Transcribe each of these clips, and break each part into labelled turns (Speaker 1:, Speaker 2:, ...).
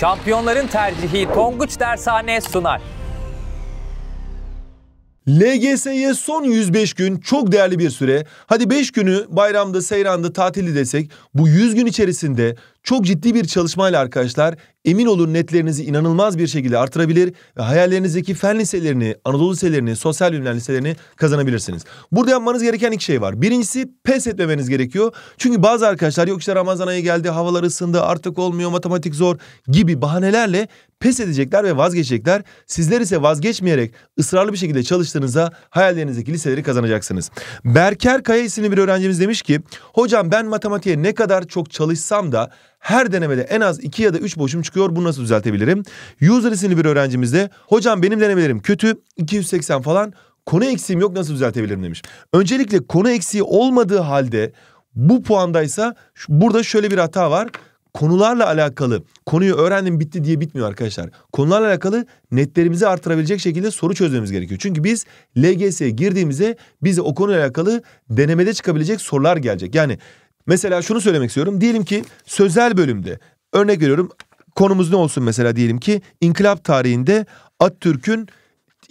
Speaker 1: Şampiyonların tercihi Tonguç Dershane sunar. LGS'ye son 105 gün çok değerli bir süre. Hadi 5 günü bayramda, seyranda, tatili desek bu 100 gün içerisinde çok ciddi bir çalışmayla arkadaşlar emin olun netlerinizi inanılmaz bir şekilde artırabilir ve hayallerinizdeki fen liselerini, Anadolu liselerini, sosyal bilimler liselerini kazanabilirsiniz. Burada yapmanız gereken iki şey var. Birincisi pes etmemeniz gerekiyor. Çünkü bazı arkadaşlar yok işte Ramazan ayı geldi, havalar ısındı, artık olmuyor, matematik zor gibi bahanelerle pes edecekler ve vazgeçecekler. Sizler ise vazgeçmeyerek ısrarlı bir şekilde çalıştığınızda hayallerinizdeki liseleri kazanacaksınız. Berker Kaya isimli bir öğrencimiz demiş ki hocam ben matematiğe ne kadar çok çalışsam da her denemede en az 2 ya da 3 boşum çıkıyor. Bunu nasıl düzeltebilirim? User isimli bir öğrencimizde hocam benim denemelerim kötü 280 falan konu eksiğim yok nasıl düzeltebilirim demiş. Öncelikle konu eksiği olmadığı halde bu puandaysa burada şöyle bir hata var konularla alakalı konuyu öğrendim bitti diye bitmiyor arkadaşlar. Konularla alakalı netlerimizi artırabilecek şekilde soru çözmemiz gerekiyor. Çünkü biz LGS'ye girdiğimizde bize o konuyla alakalı denemede çıkabilecek sorular gelecek. Yani Mesela şunu söylemek istiyorum. Diyelim ki sözel bölümde örnek veriyorum konumuz ne olsun mesela diyelim ki inkılap tarihinde Atatürk'ün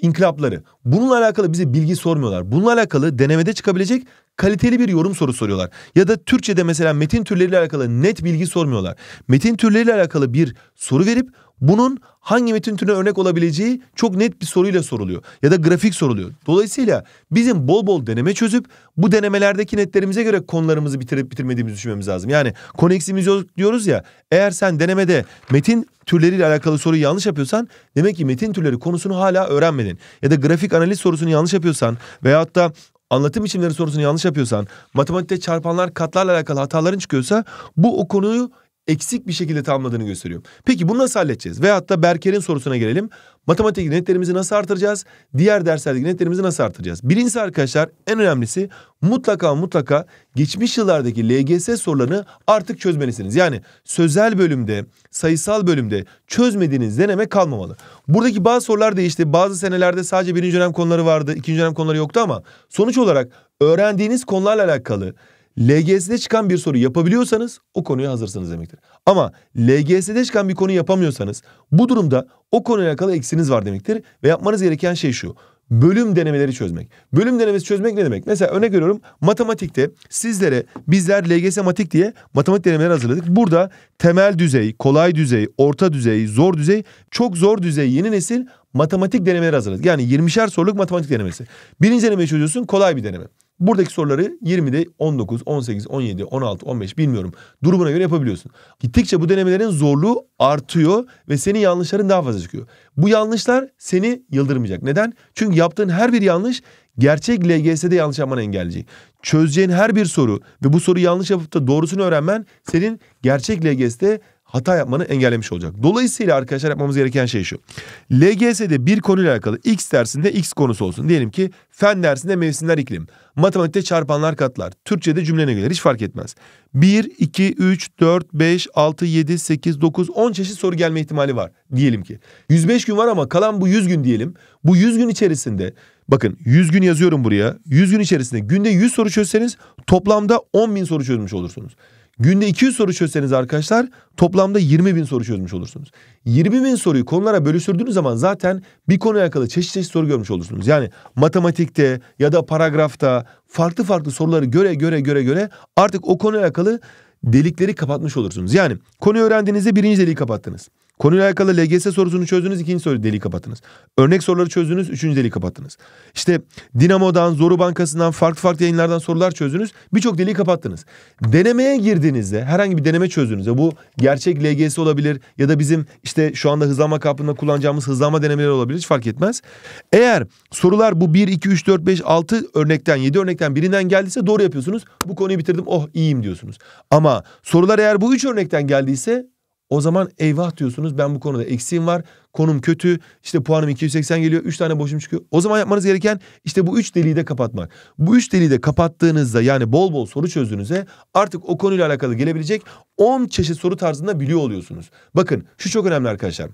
Speaker 1: inkılapları. Bununla alakalı bize bilgi sormuyorlar. Bununla alakalı denemede çıkabilecek kaliteli bir yorum soru soruyorlar. Ya da Türkçe'de mesela metin türleriyle alakalı net bilgi sormuyorlar. Metin türleriyle alakalı bir soru verip bunun hangi metin türüne örnek olabileceği çok net bir soruyla soruluyor. Ya da grafik soruluyor. Dolayısıyla bizim bol bol deneme çözüp bu denemelerdeki netlerimize göre konularımızı bitirip bitirmediğimizi düşünmemiz lazım. Yani konu eksiğimiz yok diyoruz ya eğer sen denemede metin türleriyle alakalı soruyu yanlış yapıyorsan demek ki metin türleri konusunu hala öğrenmedin. Ya da grafik analiz sorusunu yanlış yapıyorsan veyahut da anlatım biçimleri sorusunu yanlış yapıyorsan, matematikte çarpanlar katlarla alakalı hataların çıkıyorsa bu o konuyu eksik bir şekilde tamamladığını gösteriyor. Peki bunu nasıl halledeceğiz? Veyahut da Berker'in sorusuna gelelim. Matematik netlerimizi nasıl artıracağız? Diğer derslerdeki netlerimizi nasıl artıracağız? Birincisi arkadaşlar en önemlisi mutlaka mutlaka geçmiş yıllardaki LGS sorularını artık çözmelisiniz. Yani sözel bölümde, sayısal bölümde çözmediğiniz deneme kalmamalı. Buradaki bazı sorular değişti. Bazı senelerde sadece birinci dönem konuları vardı, ikinci dönem konuları yoktu ama sonuç olarak öğrendiğiniz konularla alakalı LGS'de çıkan bir soru yapabiliyorsanız o konuya hazırsınız demektir. Ama LGS'de çıkan bir konu yapamıyorsanız bu durumda o konuyla alakalı eksiniz var demektir. Ve yapmanız gereken şey şu. Bölüm denemeleri çözmek. Bölüm denemesi çözmek ne demek? Mesela örnek veriyorum matematikte sizlere bizler LGS Matik diye matematik denemeleri hazırladık. Burada temel düzey, kolay düzey, orta düzey, zor düzey, çok zor düzey yeni nesil matematik denemeleri hazırladık. Yani 20'şer soruluk matematik denemesi. Birinci denemeyi çözüyorsun kolay bir deneme. Buradaki soruları 20'de 19, 18, 17, 16, 15 bilmiyorum. Durumuna göre yapabiliyorsun. Gittikçe bu denemelerin zorluğu artıyor ve senin yanlışların daha fazla çıkıyor. Bu yanlışlar seni yıldırmayacak. Neden? Çünkü yaptığın her bir yanlış gerçek LGS'de yanlış yapmanı engelleyecek. Çözeceğin her bir soru ve bu soruyu yanlış yapıp da doğrusunu öğrenmen senin gerçek LGS'de hata yapmanı engellemiş olacak. Dolayısıyla arkadaşlar yapmamız gereken şey şu. LGS'de bir konuyla alakalı X dersinde X konusu olsun. Diyelim ki fen dersinde mevsimler iklim. Matematikte çarpanlar katlar. Türkçe'de cümlene göre hiç fark etmez. 1, 2, 3, 4, 5, 6, 7, 8, 9, 10 çeşit soru gelme ihtimali var. Diyelim ki. 105 gün var ama kalan bu 100 gün diyelim. Bu 100 gün içerisinde bakın 100 gün yazıyorum buraya. 100 gün içerisinde günde 100 soru çözseniz toplamda 10 bin soru çözmüş olursunuz. Günde 200 soru çözseniz arkadaşlar toplamda 20 bin soru çözmüş olursunuz. 20 bin soruyu konulara bölüştürdüğünüz zaman zaten bir konuya alakalı çeşit çeşit soru görmüş olursunuz. Yani matematikte ya da paragrafta farklı farklı soruları göre göre göre göre artık o konuyla alakalı delikleri kapatmış olursunuz. Yani konuyu öğrendiğinizde birinci deliği kapattınız. Konuyla alakalı LGS sorusunu çözdünüz ikinci soru deliği kapattınız. Örnek soruları çözdünüz üçüncü deliği kapattınız. İşte Dinamo'dan, Zoru Bankası'ndan, farklı farklı yayınlardan sorular çözdünüz. Birçok deliği kapattınız. Denemeye girdiğinizde herhangi bir deneme çözdüğünüzde bu gerçek LGS olabilir ya da bizim işte şu anda hızlanma kapında kullanacağımız hızlanma denemeleri olabilir hiç fark etmez. Eğer sorular bu 1, 2, 3, 4, 5, 6 örnekten 7 örnekten birinden geldiyse doğru yapıyorsunuz. Bu konuyu bitirdim oh iyiyim diyorsunuz. Ama sorular eğer bu 3 örnekten geldiyse o zaman eyvah diyorsunuz ben bu konuda eksiğim var. Konum kötü. işte puanım 280 geliyor. 3 tane boşum çıkıyor. O zaman yapmanız gereken işte bu 3 deliği de kapatmak. Bu 3 deliği de kapattığınızda yani bol bol soru çözdüğünüzde artık o konuyla alakalı gelebilecek 10 çeşit soru tarzında biliyor oluyorsunuz. Bakın şu çok önemli arkadaşlar.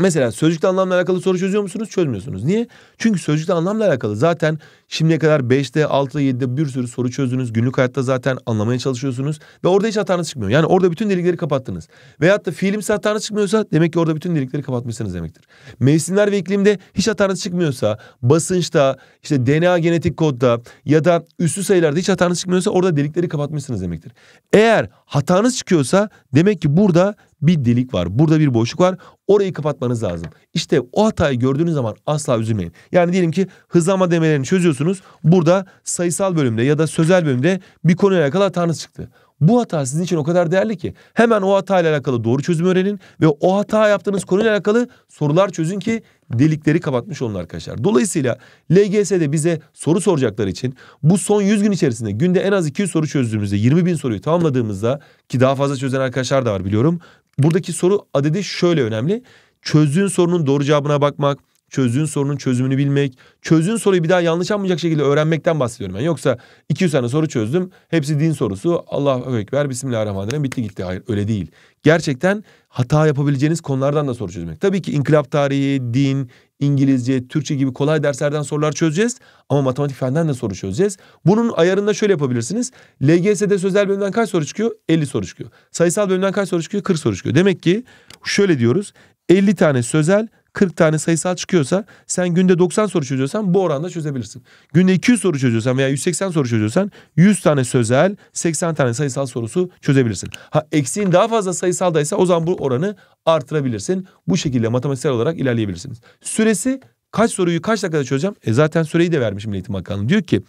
Speaker 1: Mesela sözcükle anlamla alakalı soru çözüyor musunuz? Çözmüyorsunuz. Niye? Çünkü sözcükle anlamla alakalı zaten şimdiye kadar 5'te, 6'da, 7'de bir sürü soru çözdünüz. Günlük hayatta zaten anlamaya çalışıyorsunuz. Ve orada hiç hatanız çıkmıyor. Yani orada bütün delikleri kapattınız. Veyahut da fiilimse hatanız çıkmıyorsa demek ki orada bütün delikleri kapatmışsınız demektir. Mevsimler ve iklimde hiç hatanız çıkmıyorsa, basınçta, işte DNA genetik kodda ya da üslü sayılarda hiç hatanız çıkmıyorsa orada delikleri kapatmışsınız demektir. Eğer hatanız çıkıyorsa demek ki burada bir delik var. Burada bir boşluk var. Orayı kapatmanız lazım. İşte o hatayı gördüğünüz zaman asla üzülmeyin. Yani diyelim ki hızlanma demelerini çözüyorsunuz. Burada sayısal bölümde ya da sözel bölümde bir konuyla alakalı hatanız çıktı. Bu hata sizin için o kadar değerli ki hemen o hatayla alakalı doğru çözüm öğrenin ve o hata yaptığınız konuyla alakalı sorular çözün ki delikleri kapatmış olun arkadaşlar. Dolayısıyla LGS'de bize soru soracakları için bu son 100 gün içerisinde günde en az 200 soru çözdüğümüzde 20 bin soruyu tamamladığımızda ki daha fazla çözen arkadaşlar da var biliyorum. Buradaki soru adedi şöyle önemli. Çözdüğün sorunun doğru cevabına bakmak, çözdüğün sorunun çözümünü bilmek, çözdüğün soruyu bir daha yanlış yapmayacak şekilde öğrenmekten bahsediyorum ben. Yoksa 200 tane soru çözdüm, hepsi din sorusu, Allah ekber, Bismillahirrahmanirrahim bitti gitti. Hayır öyle değil. Gerçekten hata yapabileceğiniz konulardan da soru çözmek. Tabii ki inkılap tarihi, din, İngilizce, Türkçe gibi kolay derslerden sorular çözeceğiz. Ama matematik fenden de soru çözeceğiz. Bunun ayarında şöyle yapabilirsiniz. LGS'de sözel bölümden kaç soru çıkıyor? 50 soru çıkıyor. Sayısal bölümden kaç soru çıkıyor? 40 soru çıkıyor. Demek ki şöyle diyoruz. 50 tane sözel, 40 tane sayısal çıkıyorsa sen günde 90 soru çözüyorsan bu oranda çözebilirsin. Günde 200 soru çözüyorsan veya 180 soru çözüyorsan 100 tane sözel 80 tane sayısal sorusu çözebilirsin. Ha eksiğin daha fazla sayısaldaysa o zaman bu oranı artırabilirsin. Bu şekilde matematiksel olarak ilerleyebilirsiniz. Süresi kaç soruyu kaç dakikada çözeceğim? E zaten süreyi de vermişim Eğitim Bakanlığı. Diyor ki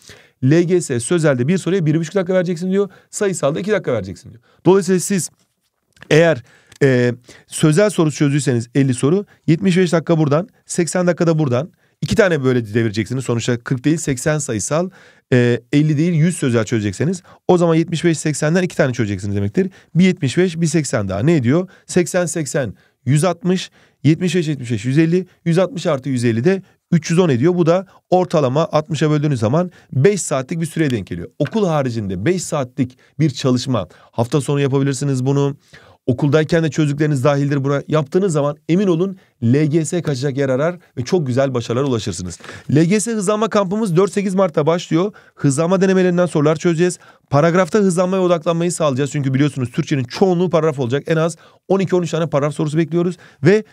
Speaker 1: LGS sözelde bir soruya bir buçuk dakika vereceksin diyor. Sayısalda iki dakika vereceksin diyor. Dolayısıyla siz eğer ee, sözel soru çözüyseniz 50 soru. 75 dakika buradan. 80 dakika da buradan. İki tane böyle devireceksiniz. Sonuçta 40 değil 80 sayısal. E, ee, 50 değil 100 sözel çözecekseniz. O zaman 75-80'den iki tane çözeceksiniz demektir. Bir 75 bir 80 daha. Ne ediyor? 80-80 160. 75-75 150. 160 artı 150 de 310 ediyor. Bu da ortalama 60'a böldüğünüz zaman 5 saatlik bir süreye denk geliyor. Okul haricinde 5 saatlik bir çalışma. Hafta sonu yapabilirsiniz bunu okuldayken de çözdükleriniz dahildir buna. Yaptığınız zaman emin olun LGS kaçacak yer arar ve çok güzel başarılar ulaşırsınız. LGS hızlanma kampımız 4-8 Mart'ta başlıyor. Hızlanma denemelerinden sorular çözeceğiz. Paragrafta hızlanmaya odaklanmayı sağlayacağız. Çünkü biliyorsunuz Türkçenin çoğunluğu paragraf olacak. En az 12-13 tane paragraf sorusu bekliyoruz. Ve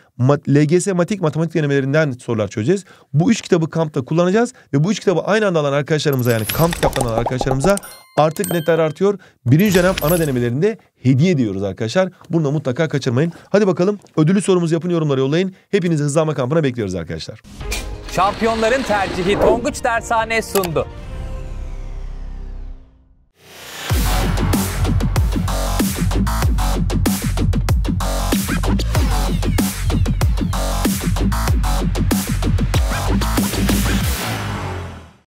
Speaker 1: LGS matik matematik denemelerinden sorular çözeceğiz. Bu üç kitabı kampta kullanacağız. Ve bu üç kitabı aynı anda alan arkadaşlarımıza yani kamp kapanan arkadaşlarımıza Artık netler artıyor. Birinci dönem ana denemelerinde hediye diyoruz arkadaşlar. Bunu da mutlaka kaçırmayın. Hadi bakalım ödülü sorumuzu yapın yorumlara yollayın. Hepinizi hızlanma kampına bekliyoruz arkadaşlar. Şampiyonların tercihi Tonguç Dershane sundu.